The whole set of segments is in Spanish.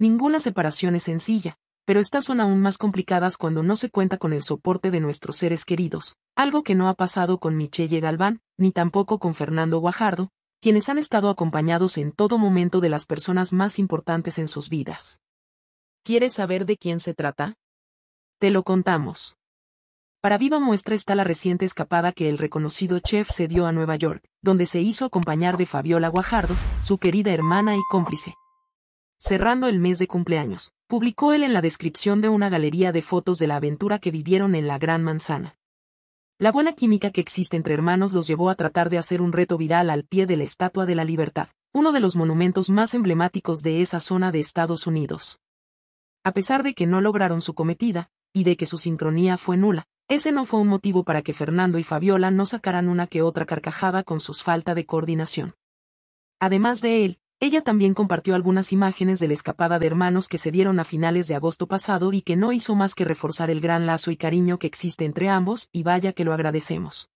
Ninguna separación es sencilla, pero estas son aún más complicadas cuando no se cuenta con el soporte de nuestros seres queridos, algo que no ha pasado con Michelle Galván, ni tampoco con Fernando Guajardo, quienes han estado acompañados en todo momento de las personas más importantes en sus vidas. ¿Quieres saber de quién se trata? Te lo contamos. Para viva muestra está la reciente escapada que el reconocido chef se dio a Nueva York, donde se hizo acompañar de Fabiola Guajardo, su querida hermana y cómplice, cerrando el mes de cumpleaños, publicó él en la descripción de una galería de fotos de la aventura que vivieron en la Gran Manzana. La buena química que existe entre hermanos los llevó a tratar de hacer un reto viral al pie de la Estatua de la Libertad, uno de los monumentos más emblemáticos de esa zona de Estados Unidos. A pesar de que no lograron su cometida, y de que su sincronía fue nula, ese no fue un motivo para que Fernando y Fabiola no sacaran una que otra carcajada con sus falta de coordinación. Además de él, ella también compartió algunas imágenes de la escapada de hermanos que se dieron a finales de agosto pasado y que no hizo más que reforzar el gran lazo y cariño que existe entre ambos, y vaya que lo agradecemos.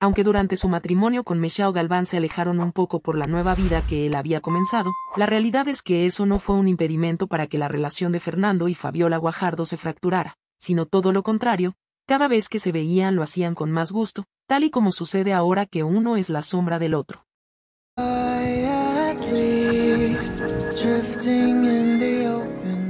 Aunque durante su matrimonio con Michelle Galván se alejaron un poco por la nueva vida que él había comenzado, la realidad es que eso no fue un impedimento para que la relación de Fernando y Fabiola Guajardo se fracturara, sino todo lo contrario, cada vez que se veían lo hacían con más gusto, tal y como sucede ahora que uno es la sombra del otro. drifting in the open.